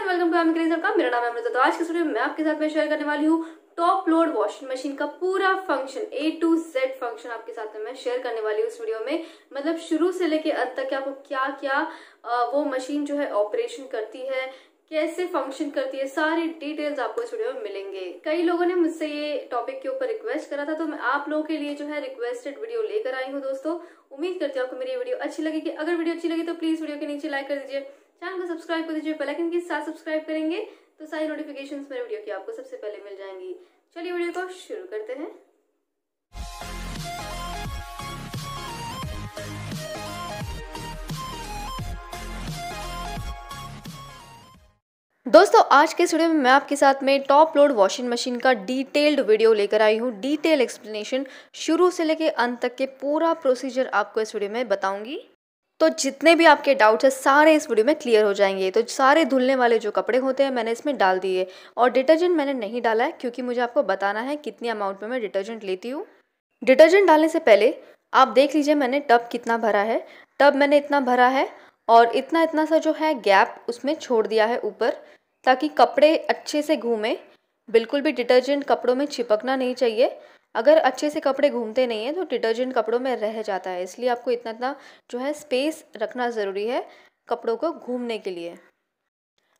And welcome to M का मेरा नाम अमृता तो आज के स्टूडियो मैं आपके साथ में शेयर करने वाली हूँ टॉप लोड वॉशिंग मशीन का पूरा function A to Z function आपके साथ में शेयर करने वाली हूँ इस वीडियो में मतलब शुरू से लेके अंत तक आपको क्या क्या वो मशीन जो है ऑपरेशन करती है कैसे फंक्शन करती है सारी डिटेल्स आपको इस वीडियो में मिलेंगे कई लोगों ने मुझसे ये टॉपिक के ऊपर रिक्वेस्ट करा था तो मैं आप लोगों के लिए जो है रिक्वेस्टेड वीडियो लेकर आई हूँ दोस्तों उम्मीद करती हूँ आपको मेरी वीडियो अच्छी लगेगी अगर वीडियो अच्छी लगी तो प्लीज वीडियो के नीचे लाइक कर दीजिए चैनल को सब्सक्राइब कर दीजिए बेलाइकन के साथ सब्सक्राइब करेंगे तो सारी नोटिफिकेशन मेरे वीडियो की आपको सबसे पहले मिल जाएंगी चलिए वीडियो को शुरू करते हैं दोस्तों आज के वीडियो में मैं आपके साथ में टॉप लोड वॉशिंग मशीन का डिटेल्ड वीडियो लेकर आई हूँ डिटेल एक्सप्लेनेशन शुरू से लेकर अंत तक के पूरा प्रोसीजर आपको इस वीडियो में बताऊंगी तो जितने भी आपके डाउट्स हैं सारे इस वीडियो में क्लियर हो जाएंगे तो सारे धुलने वाले जो कपड़े होते हैं मैंने इसमें डाल दिए और डिटर्जेंट मैंने नहीं डाला है क्योंकि मुझे आपको बताना है कितनी अमाउंट में मैं डिटर्जेंट लेती हूँ डिटर्जेंट डालने से पहले आप देख लीजिए मैंने टब कितना भरा है टब मैंने इतना भरा है और इतना इतना सा जो है गैप उसमें छोड़ दिया है ऊपर ताकि कपड़े अच्छे से घूमें बिल्कुल भी डिटर्जेंट कपड़ों में चिपकना नहीं चाहिए अगर अच्छे से कपड़े घूमते नहीं हैं तो डिटर्जेंट कपड़ों में रह जाता है इसलिए आपको इतना इतना जो है स्पेस रखना ज़रूरी है कपड़ों को घूमने के लिए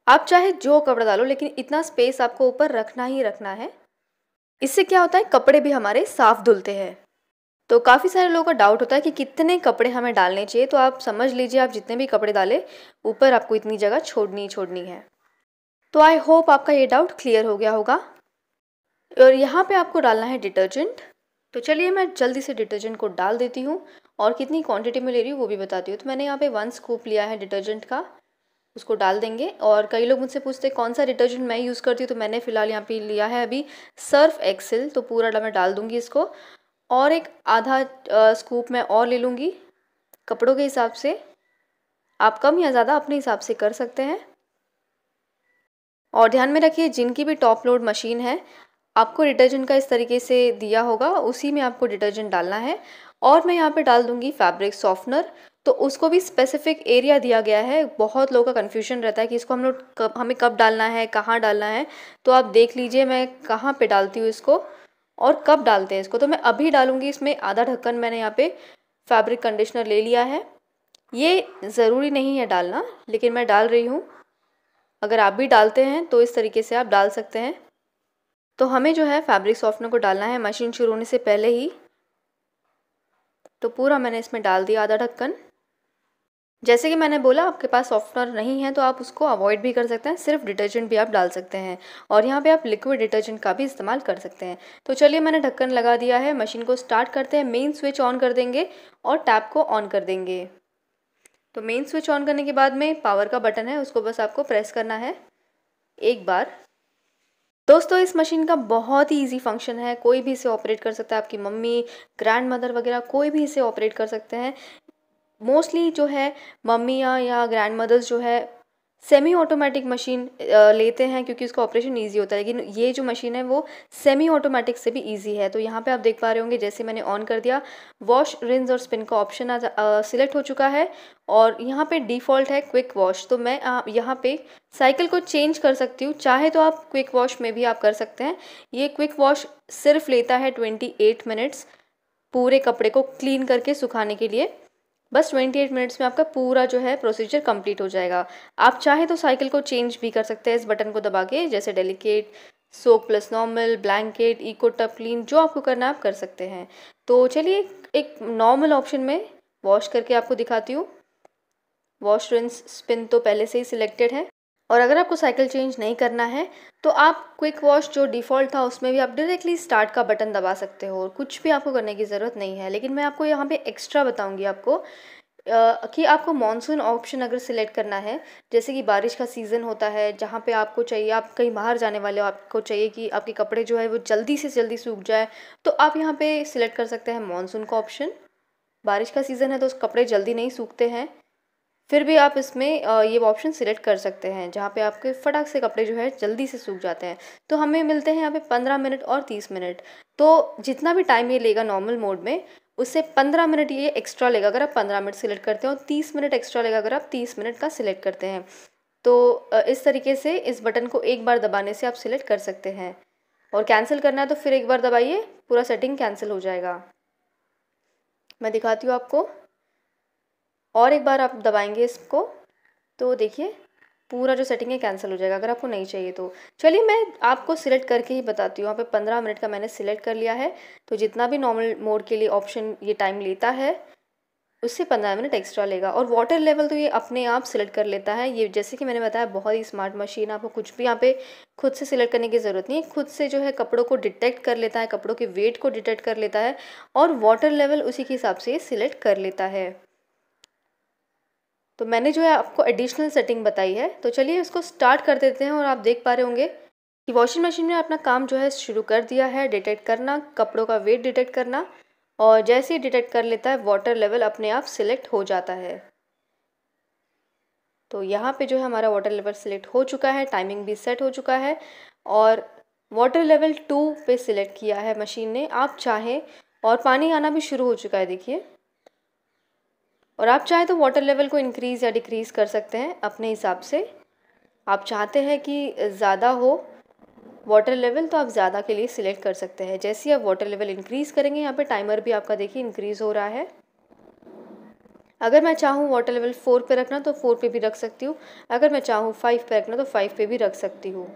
आप चाहे जो कपड़ा डालो लेकिन इतना स्पेस आपको ऊपर रखना ही रखना है इससे क्या होता है कपड़े भी हमारे साफ धुलते हैं तो काफ़ी सारे लोगों का डाउट होता है कि कितने कपड़े हमें डालने चाहिए तो आप समझ लीजिए आप जितने भी कपड़े डालें ऊपर आपको इतनी जगह छोड़नी छोड़नी है तो आई होप आपका ये डाउट क्लियर हो गया होगा और यहाँ पे आपको डालना है डिटर्जेंट तो चलिए मैं जल्दी से डिटर्जेंट को डाल देती हूँ और कितनी क्वांटिटी में ले रही हूँ वो भी बताती हूँ तो मैंने यहाँ पे वन स्कूप लिया है डिटर्जेंट का उसको डाल देंगे और कई लोग मुझसे पूछते हैं कौन सा डिटर्जेंट मैं यूज़ करती हूँ तो मैंने फ़िलहाल यहाँ पर लिया है अभी सर्फ एक्सेल तो पूरा मैं डाल दूँगी इसको और एक आधा स्कूप मैं और ले लूँगी कपड़ों के हिसाब से आप कम या ज़्यादा अपने हिसाब से कर सकते हैं और ध्यान में रखिए जिनकी भी टॉप लोड मशीन है आपको डिटर्जेंट का इस तरीके से दिया होगा उसी में आपको डिटर्जेंट डालना है और मैं यहाँ पे डाल दूँगी फैब्रिक सॉफ्टनर तो उसको भी स्पेसिफिक एरिया दिया गया है बहुत लोगों का कन्फ्यूजन रहता है कि इसको हम लोग कब हमें कब डालना है कहाँ डालना है तो आप देख लीजिए मैं कहाँ पे डालती हूँ इसको और कब डालते हैं इसको तो मैं अभी डालूँगी इसमें आधा ढक्कन मैंने यहाँ पे फैब्रिक कंडीशनर ले लिया है ये ज़रूरी नहीं है डालना लेकिन मैं डाल रही हूँ अगर आप भी डालते हैं तो इस तरीके से आप डाल सकते हैं तो हमें जो है फैब्रिक सॉफ्टनर को डालना है मशीन शुरू होने से पहले ही तो पूरा मैंने इसमें डाल दिया आधा ढक्कन जैसे कि मैंने बोला आपके पास सॉफ्टनर नहीं है तो आप उसको अवॉइड भी कर सकते हैं सिर्फ डिटर्जेंट भी आप डाल सकते हैं और यहाँ पे आप लिक्विड डिटर्जेंट का भी इस्तेमाल कर सकते हैं तो चलिए मैंने ढक्कन लगा दिया है मशीन को स्टार्ट करते हैं मेन स्विच ऑन कर देंगे और टैप को ऑन कर देंगे तो मेन स्विच ऑन करने के बाद में पावर का बटन है उसको बस आपको प्रेस करना है एक बार दोस्तों इस मशीन का बहुत ही ईजी फंक्शन है कोई भी इसे ऑपरेट कर सकता है आपकी मम्मी ग्रैंड मदर वगैरह कोई भी इसे ऑपरेट कर सकते हैं मोस्टली जो है मम्मियाँ या ग्रैंड मदर्स जो है सेमी ऑटोमेटिक मशीन लेते हैं क्योंकि उसका ऑपरेशन ईजी होता है लेकिन ये जो मशीन है वो सेमी ऑटोमेटिक से भी ईजी है तो यहाँ पे आप देख पा रहे होंगे जैसे मैंने ऑन कर दिया वॉश रिंस और स्पिन का ऑप्शन आज सिलेक्ट uh, हो चुका है और यहाँ पे डिफ़ॉल्ट है क्विक वॉश तो मैं uh, यहाँ पे साइकिल को चेंज कर सकती हूँ चाहे तो आप क्विक वॉश में भी आप कर सकते हैं ये क्विक वॉश सिर्फ लेता है ट्वेंटी मिनट्स पूरे कपड़े को क्लीन करके सुखाने के लिए बस 28 मिनट्स में आपका पूरा जो है प्रोसीजर कंप्लीट हो जाएगा आप चाहे तो साइकिल को चेंज भी कर सकते हैं इस बटन को दबा के जैसे delicate soap plus normal blanket eco tub clean जो आपको करना आप कर सकते हैं तो चलिए एक नॉर्मल ऑप्शन में वॉश करके आपको दिखाती हूँ वॉश रिंस स्पिन तो पहले से ही सिलेक्टेड है और अगर आपको साइकिल चेंज नहीं करना है तो आप क्विक वॉश जो डिफ़ॉल्ट था उसमें भी आप डायरेक्टली स्टार्ट का बटन दबा सकते हो और कुछ भी आपको करने की ज़रूरत नहीं है लेकिन मैं आपको यहाँ पे एक्स्ट्रा बताऊँगी आपको कि आपको मॉनसून ऑप्शन अगर सिलेक्ट करना है जैसे कि बारिश का सीज़न होता है जहाँ पे आपको चाहिए आप कहीं बाहर जाने वाले हो आपको चाहिए कि आपके कपड़े जो है वो जल्दी से जल्दी सूख जाए तो आप यहाँ पे सिलेक्ट कर सकते हैं मॉनसून का ऑप्शन बारिश का सीज़न है तो उस कपड़े जल्दी नहीं सूखते हैं फिर भी आप इसमें ये ऑप्शन सिलेक्ट कर सकते हैं जहाँ पे आपके फटाक से कपड़े जो है जल्दी से सूख जाते हैं तो हमें मिलते हैं यहाँ पे पंद्रह मिनट और तीस मिनट तो जितना भी टाइम ये लेगा नॉर्मल मोड में उससे पंद्रह मिनट ये एक्स्ट्रा लेगा अगर आप पंद्रह मिनट सिलेक्ट करते हैं और तीस मिनट एक्स्ट्रा लेगा अगर आप तीस मिनट का सिलेक्ट करते हैं तो इस तरीके से इस बटन को एक बार दबाने से आप सिलेक्ट कर सकते हैं और कैंसिल करना है तो फिर एक बार दबाइए पूरा सेटिंग कैंसिल हो जाएगा मैं दिखाती हूँ आपको और एक बार आप दबाएंगे इसको तो देखिए पूरा जो सेटिंग है कैंसिल हो जाएगा अगर आपको नहीं चाहिए तो चलिए मैं आपको सिलेक्ट करके ही बताती हूँ वहाँ पे पंद्रह मिनट का मैंने सिलेक्ट कर लिया है तो जितना भी नॉर्मल मोड के लिए ऑप्शन ये टाइम लेता है उससे पंद्रह मिनट एक्स्ट्रा लेगा और वाटर लेवल तो ये अपने आप सिलेक्ट कर लेता है ये जैसे कि मैंने बताया बहुत ही स्मार्ट मशीन आपको कुछ भी यहाँ पे खुद से सिलेक्ट करने की ज़रूरत नहीं है खुद से जो है कपड़ों को डिटेक्ट कर लेता है कपड़ों के वेट को डिटेक्ट कर लेता है और वाटर लेवल उसी के हिसाब से सिलेक्ट कर लेता है तो मैंने जो है आपको एडिशनल सेटिंग बताई है तो चलिए इसको स्टार्ट कर देते हैं और आप देख पा रहे होंगे कि वॉशिंग मशीन ने अपना काम जो है शुरू कर दिया है डिटेक्ट करना कपड़ों का वेट डिटेक्ट करना और जैसे ही डिटेक्ट कर लेता है वाटर लेवल अपने आप सिलेक्ट हो जाता है तो यहाँ पे जो है हमारा वाटर लेवल सिलेक्ट हो चुका है टाइमिंग भी सेट हो चुका है और वाटर लेवल टू पे सिलेक्ट किया है मशीन ने आप चाहें और पानी आना भी शुरू हो चुका है देखिए और आप चाहे तो वाटर लेवल को इंक्रीज़ या डिक्रीज़ कर सकते हैं अपने हिसाब से आप चाहते हैं कि ज़्यादा हो वाटर लेवल तो आप ज़्यादा के लिए सिलेक्ट कर सकते हैं जैसे ही आप वाटर लेवल इंक्रीज़ करेंगे यहाँ पे टाइमर भी आपका देखिए इंक्रीज़ हो रहा है अगर मैं चाहूँ वाटर लेवल फोर पे रखना तो फोर पे भी रख सकती हूँ अगर मैं चाहूँ फाइव पे रखना तो फाइव पे भी रख सकती हूँ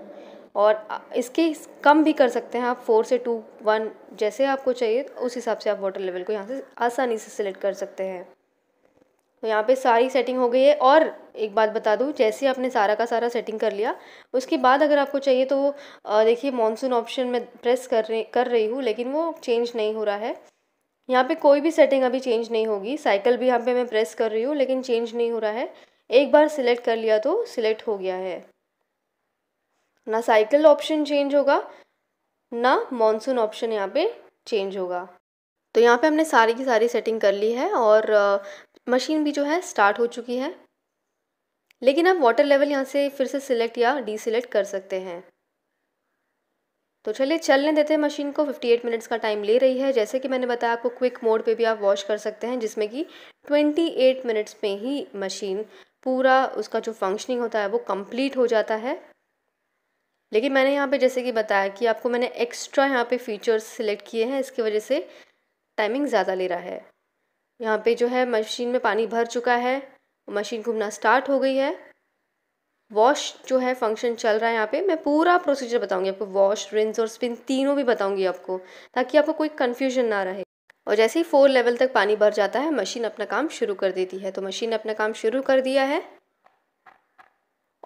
और इसके कम भी कर सकते हैं आप फोर से टू वन जैसे आपको चाहिए उस हिसाब से आप वाटर लेवल को यहाँ से आसानी से सिलेक्ट कर सकते हैं तो यहाँ पे सारी सेटिंग हो गई है और एक बात बता दूँ जैसे आपने सारा का सारा सेटिंग कर लिया उसके बाद अगर आपको चाहिए तो देखिए मॉनसून ऑप्शन में प्रेस कर रही कर रही हूँ लेकिन वो चेंज नहीं हो रहा है यहाँ पे कोई भी सेटिंग अभी चेंज नहीं होगी साइकिल भी यहाँ पे मैं प्रेस कर रही हूँ लेकिन चेंज नहीं हो रहा है एक बार सिलेक्ट कर लिया तो सिलेक्ट हो गया है ना साइकिल ऑप्शन चेंज होगा ना मॉनसून ऑप्शन यहाँ पे चेंज होगा तो यहाँ पे हमने सारी की सारी सेटिंग कर ली है और मशीन भी जो है स्टार्ट हो चुकी है लेकिन आप वाटर लेवल यहाँ से फिर से सिलेक्ट या डी सिलेक्ट कर सकते हैं तो चलिए चलने देते हैं मशीन को 58 मिनट्स का टाइम ले रही है जैसे कि मैंने बताया आपको क्विक मोड पे भी आप वॉश कर सकते हैं जिसमें कि 28 मिनट्स में ही मशीन पूरा उसका जो फंक्शनिंग होता है वो कंप्लीट हो जाता है लेकिन मैंने यहाँ पे जैसे कि बताया कि आपको मैंने एक्स्ट्रा यहाँ पे फीचर्स सिलेक्ट किए हैं इसकी वजह से टाइमिंग ज़्यादा ले रहा है यहाँ पे जो है मशीन में पानी भर चुका है मशीन घूमना स्टार्ट हो गई है वॉश जो है फंक्शन चल रहा है यहाँ पे मैं पूरा प्रोसीजर बताऊँगी आपको वॉश रिंस और स्पिन तीनों भी बताऊँगी आपको ताकि आपको कोई कन्फ्यूजन ना रहे और जैसे ही फोर लेवल तक पानी भर जाता है मशीन अपना काम शुरू कर देती है तो मशीन ने अपना काम शुरू कर दिया है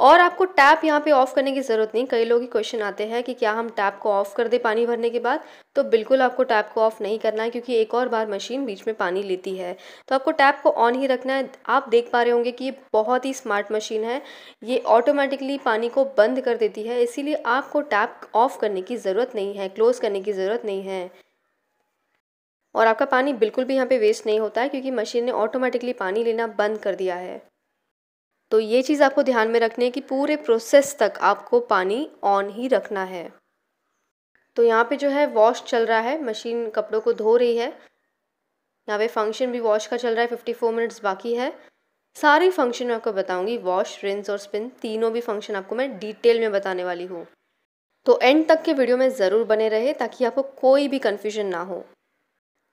और आपको टैप यहाँ पे ऑफ़ करने की ज़रूरत नहीं कई लोग ही क्वेश्चन आते हैं कि क्या हम टैप को ऑफ़ कर दें पानी भरने के बाद तो बिल्कुल आपको टैप को ऑफ़ नहीं करना है क्योंकि एक और बार मशीन बीच में पानी लेती है तो आपको टैप को ऑन ही रखना है आप देख पा रहे होंगे कि ये बहुत ही स्मार्ट मशीन है ये ऑटोमेटिकली पानी को बंद कर देती है इसीलिए आपको टैप ऑफ़ करने की ज़रूरत नहीं है क्लोज़ करने की ज़रूरत नहीं है और आपका पानी बिल्कुल भी यहाँ पे वेस्ट नहीं होता है क्योंकि मशीन ने ऑटोमेटिकली पानी लेना बंद कर दिया है तो ये चीज़ आपको ध्यान में रखनी है कि पूरे प्रोसेस तक आपको पानी ऑन ही रखना है तो यहाँ पे जो है वॉश चल रहा है मशीन कपड़ों को धो रही है यहाँ पे फंक्शन भी वॉश का चल रहा है फिफ्टी फोर मिनट्स बाकी है सारे फंक्शन मैं आपको बताऊँगी वॉश रिंस और स्पिन तीनों भी फंक्शन आपको मैं डिटेल में बताने वाली हूँ तो एंड तक के वीडियो में ज़रूर बने रहे ताकि आपको कोई भी कन्फ्यूजन ना हो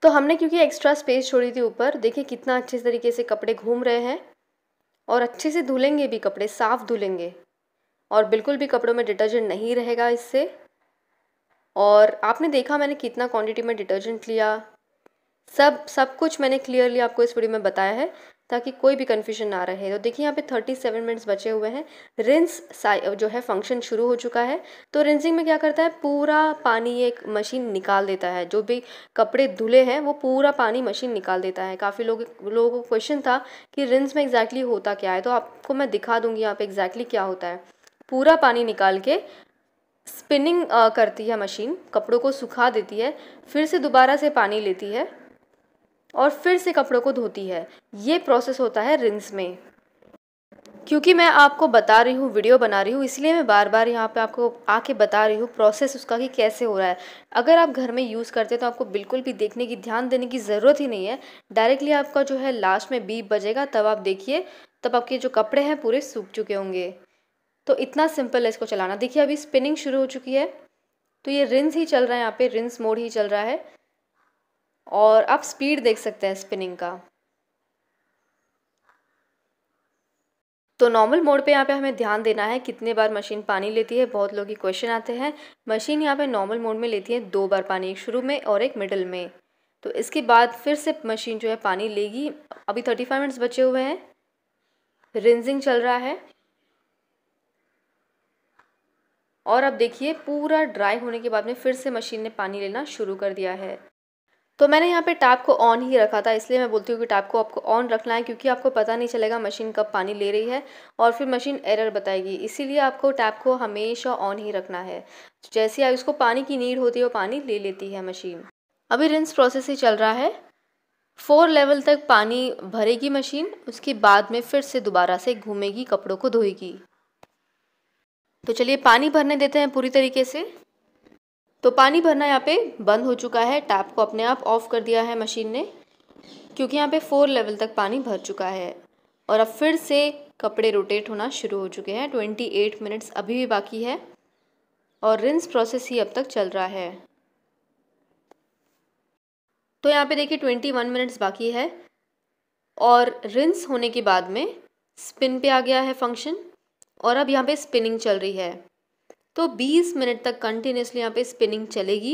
तो हमने क्योंकि एक्स्ट्रा स्पेस छोड़ी थी ऊपर देखिए कितना अच्छे तरीके से कपड़े घूम रहे हैं और अच्छे से धुलेंगे भी कपड़े साफ़ धुलेंगे और बिल्कुल भी कपड़ों में डिटर्जेंट नहीं रहेगा इससे और आपने देखा मैंने कितना क्वांटिटी में डिटर्जेंट लिया सब सब कुछ मैंने क्लियरली आपको इस वीडियो में बताया है ताकि कोई भी कन्फ्यूजन ना रहे तो देखिए यहाँ पे थर्टी सेवन मिनट्स बचे हुए हैं रिंस जो है फंक्शन शुरू हो चुका है तो रिंसिंग में क्या करता है पूरा पानी एक मशीन निकाल देता है जो भी कपड़े धुले हैं वो पूरा पानी मशीन निकाल देता है काफ़ी लोग लोगों को क्वेश्चन था कि रिंस में एग्जैक्टली exactly होता क्या है तो आपको मैं दिखा दूँगी यहाँ पर एग्जैक्टली क्या होता है पूरा पानी निकाल के स्पिनिंग करती है मशीन कपड़ों को सुखा देती है फिर से दोबारा से पानी लेती है और फिर से कपड़ों को धोती है ये प्रोसेस होता है रिंग्स में क्योंकि मैं आपको बता रही हूँ वीडियो बना रही हूँ इसलिए मैं बार बार यहाँ पे आपको आके बता रही हूँ प्रोसेस उसका कि कैसे हो रहा है अगर आप घर में यूज़ करते हैं तो आपको बिल्कुल भी देखने की ध्यान देने की ज़रूरत ही नहीं है डायरेक्टली आपका जो है लास्ट में बीप बजेगा तब आप देखिए तब आपके जो कपड़े हैं पूरे सूख चुके होंगे तो इतना सिंपल है इसको चलाना देखिए अभी स्पिनिंग शुरू हो चुकी है तो ये रिंस ही चल रहा है यहाँ पर रिंस मोड ही चल रहा है और आप स्पीड देख सकते हैं स्पिनिंग का तो नॉर्मल मोड पे यहाँ पे हमें ध्यान देना है कितने बार मशीन पानी लेती है बहुत लोग के क्वेश्चन आते हैं मशीन यहाँ पे नॉर्मल मोड में लेती है दो बार पानी एक शुरू में और एक मिडल में तो इसके बाद फिर से मशीन जो है पानी लेगी अभी थर्टी फाइव मिनट्स बचे हुए हैं रिंजिंग चल रहा है और अब देखिए पूरा ड्राई होने के बाद में फिर से मशीन ने पानी लेना शुरू कर दिया है तो मैंने यहाँ पे टैप को ऑन ही रखा था इसलिए मैं बोलती हूँ कि टैप को आपको ऑन रखना है क्योंकि आपको पता नहीं चलेगा मशीन कब पानी ले रही है और फिर मशीन एरर बताएगी इसीलिए आपको टैप को हमेशा ऑन ही रखना है जैसे उसको पानी की नीड होती है वो पानी ले लेती है मशीन अभी रिंस प्रोसेस ही चल रहा है फोर लेवल तक पानी भरेगी मशीन उसके बाद में फिर से दोबारा से घूमेगी कपड़ों को धोएगी तो चलिए पानी भरने देते हैं पूरी तरीके से तो पानी भरना यहाँ पे बंद हो चुका है टैप को अपने आप ऑफ कर दिया है मशीन ने क्योंकि यहाँ पे फोर लेवल तक पानी भर चुका है और अब फिर से कपड़े रोटेट होना शुरू हो चुके हैं ट्वेंटी एट मिनट्स अभी भी बाकी है और रिंस प्रोसेस ही अब तक चल रहा है तो यहाँ पे देखिए ट्वेंटी वन मिनट्स बाकी है और रिंस होने के बाद में स्पिन पे आ गया है फंक्शन और अब यहाँ पे स्पिनिंग चल रही है तो 20 मिनट तक कंटिन्यूसली यहाँ पे स्पिनिंग चलेगी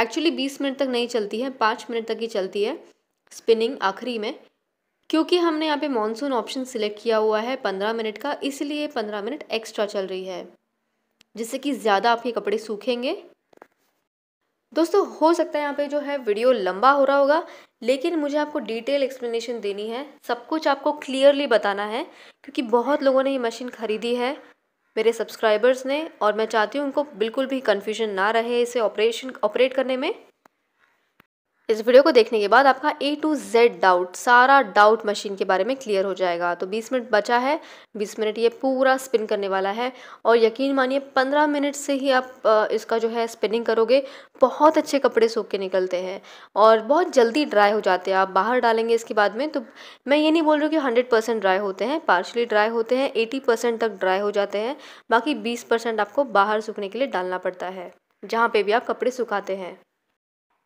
एक्चुअली 20 मिनट तक नहीं चलती है पाँच मिनट तक ही चलती है स्पिनिंग आखिरी में क्योंकि हमने यहाँ पे मॉनसून ऑप्शन सिलेक्ट किया हुआ है पंद्रह मिनट का इसलिए पंद्रह मिनट एक्स्ट्रा चल रही है जिससे कि ज़्यादा आपके कपड़े सूखेंगे दोस्तों हो सकता है यहाँ पे जो है वीडियो लंबा हो रहा होगा लेकिन मुझे आपको डिटेल एक्सप्लेनेशन देनी है सब कुछ आपको क्लियरली बताना है क्योंकि बहुत लोगों ने ये मशीन खरीदी है मेरे सब्सक्राइबर्स ने और मैं चाहती हूँ उनको बिल्कुल भी कन्फ्यूजन ना रहे इसे ऑपरेशन ऑपरेट करने में इस वीडियो को देखने के बाद आपका ए टू जेड डाउट सारा डाउट मशीन के बारे में क्लियर हो जाएगा तो 20 मिनट बचा है 20 मिनट ये पूरा स्पिन करने वाला है और यकीन मानिए 15 मिनट से ही आप इसका जो है स्पिनिंग करोगे बहुत अच्छे कपड़े सूख के निकलते हैं और बहुत जल्दी ड्राई हो जाते हैं आप बाहर डालेंगे इसके बाद में तो मैं ये नहीं बोल रही कि हंड्रेड ड्राई होते हैं पार्शली ड्राई होते हैं एटी तक ड्राई हो जाते हैं बाकी बीस आपको बाहर सूखने के लिए डालना पड़ता है जहाँ पर भी आप कपड़े सुखाते हैं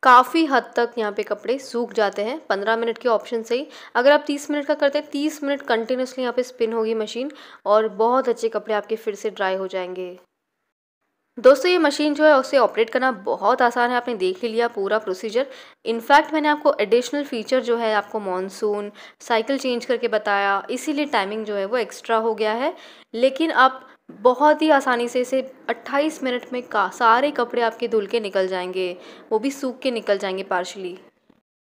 काफ़ी हद तक यहाँ पे कपड़े सूख जाते हैं पंद्रह मिनट के ऑप्शन से ही अगर आप तीस मिनट का करते हैं तीस मिनट कंटिन्यूसली यहाँ पे स्पिन होगी मशीन और बहुत अच्छे कपड़े आपके फिर से ड्राई हो जाएंगे दोस्तों ये मशीन जो है उसे ऑपरेट करना बहुत आसान है आपने देख ही लिया पूरा प्रोसीजर इनफैक्ट मैंने आपको एडिशनल फीचर जो है आपको मॉनसून साइकिल चेंज करके बताया इसीलिए टाइमिंग जो है वो एक्स्ट्रा हो गया है लेकिन आप बहुत ही आसानी से इसे 28 मिनट में का सारे कपड़े आपके धुल के निकल जाएंगे वो भी सूख के निकल जाएंगे पार्शली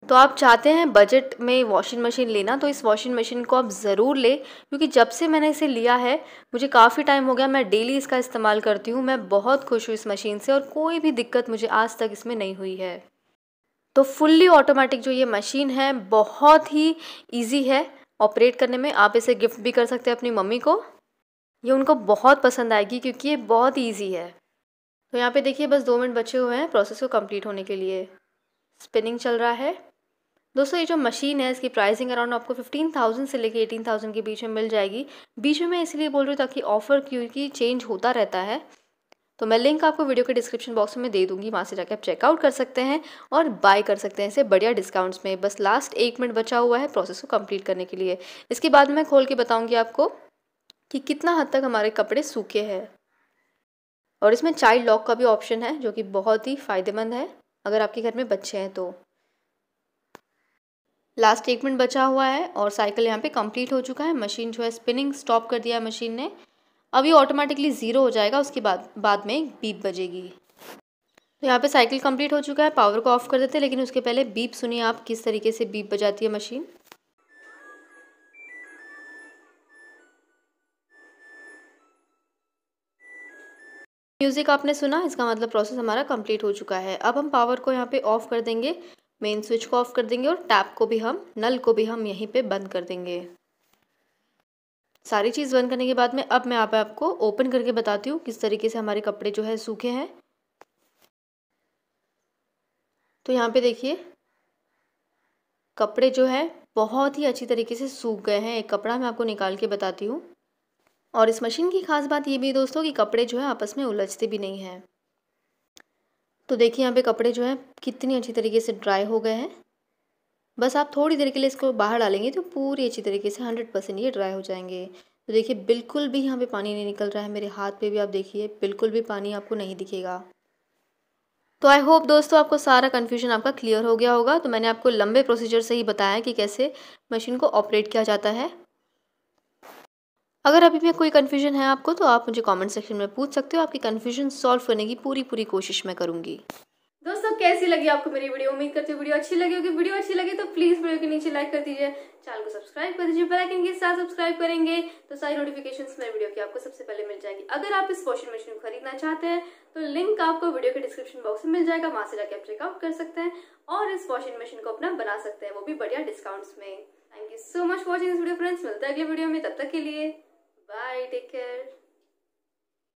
तो आप चाहते हैं बजट में वॉशिंग मशीन लेना तो इस वॉशिंग मशीन को आप ज़रूर ले क्योंकि जब से मैंने इसे लिया है मुझे काफ़ी टाइम हो गया मैं डेली इसका इस्तेमाल करती हूँ मैं बहुत खुश हूँ इस मशीन से और कोई भी दिक्कत मुझे आज तक इसमें नहीं हुई है तो फुल्ली ऑटोमेटिक जो ये मशीन है बहुत ही ईजी है ऑपरेट करने में आप इसे गिफ्ट भी कर सकते हैं अपनी मम्मी को ये उनको बहुत पसंद आएगी क्योंकि ये बहुत ईजी है तो यहाँ पे देखिए बस दो मिनट बचे हुए हैं प्रोसेस को कंप्लीट होने के लिए स्पिनिंग चल रहा है दोस्तों ये जो मशीन है इसकी प्राइसिंग अराउंड आपको फिफ्टीन थाउजेंड से लेके एटीन थाउजेंड के बीच में मिल जाएगी बीच में मैं इसलिए बोल रही हूँ ताकि ऑफ़र क्योंकि चेंज होता रहता है तो मैं लिंक आपको वीडियो के डिस्क्रिप्शन बॉक्स में दे दूंगी वहाँ से जाकर आप चेकआउट कर सकते हैं और बाय कर सकते हैं इसे बढ़िया डिस्काउंट्स में बस लास्ट एक मिनट बचा हुआ है प्रोसेस को कम्प्लीट करने के लिए इसके बाद मैं खोल के बताऊँगी आपको कि कितना हद तक हमारे कपड़े सूखे हैं और इसमें चाइल्ड लॉक का भी ऑप्शन है जो कि बहुत ही फ़ायदेमंद है अगर आपके घर में बच्चे हैं तो लास्ट एक मिनट बचा हुआ है और साइकिल यहाँ पे कंप्लीट हो चुका है मशीन जो है स्पिनिंग स्टॉप कर दिया है मशीन ने अब ये ऑटोमेटिकली ज़ीरो हो जाएगा उसके बाद बाद में एक बीप बजेगी तो यहाँ पे साइकिल कंप्लीट हो चुका है पावर को ऑफ कर देते हैं लेकिन उसके पहले बीप सुनिए आप किस तरीके से बीप बजाती है मशीन म्यूज़िक आपने सुना इसका मतलब प्रोसेस हमारा कंप्लीट हो चुका है अब हम पावर को यहाँ पे ऑफ़ कर देंगे मेन स्विच को ऑफ़ कर देंगे और टैप को भी हम नल को भी हम यहीं पे बंद कर देंगे सारी चीज़ बंद करने के बाद में अब मैं आप आपको ओपन करके बताती हूँ किस तरीके से हमारे कपड़े जो है सूखे हैं तो यहाँ पे देखिए कपड़े जो है बहुत ही अच्छी तरीके से सूख गए हैं एक कपड़ा मैं आपको निकाल के बताती हूँ और इस मशीन की खास बात ये भी दोस्तों कि कपड़े जो है आपस में उलझते भी नहीं हैं तो देखिए यहाँ पे कपड़े जो है कितनी अच्छी तरीके से ड्राई हो गए हैं बस आप थोड़ी देर के लिए इसको बाहर डालेंगे तो पूरी अच्छी तरीके से हंड्रेड परसेंट ये ड्राई हो जाएंगे तो देखिए बिल्कुल भी यहाँ पे पानी नहीं निकल रहा है मेरे हाथ पे भी आप देखिए बिल्कुल भी पानी आपको नहीं दिखेगा तो आई होप दोस्तों आपको सारा कन्फ्यूजन आपका क्लियर हो गया होगा तो मैंने आपको लंबे प्रोसीजर से ही बताया कि कैसे मशीन को ऑपरेट किया जाता है अगर अभी भी कोई कन्फ्यूजन है आपको तो आप मुझे कॉमेंट सेक्शन में पूछ सकते हो आपकी कन्फ्यूजन सॉल्व करने की पूरी पूरी कोशिश मैं करूंगी दोस्तों कैसी लगी आपको मेरी वीडियो उम्मीद करती हूँ वीडियो अच्छी लगी होगी वीडियो अच्छी लगी तो प्लीज वीडियो के नीचे लाइक कर दीजिए चैनल को सब्सक्राइब कर दीजिए बेलाइकन के साथ सब्सक्राइब करेंगे तो सारी नोटिफिकेशन मेरे वीडियो की आपको सबसे पहले मिल जाएगी अगर आप इस वॉशिंग मशीन को खरीदना चाहते हैं तो लिंक आपको वीडियो के डिस्क्रिप्शन बॉक्स में मिल जाएगा वहां से जाकर आप चेकआउट कर सकते हैं और इस वॉशिंग मशीन को अपना बना सकते हैं वो भी बढ़िया डिस्काउंट्स में thank you so much watching this video friends मिलता है अगले वीडियो में तब तक के लिए Bye. Take care.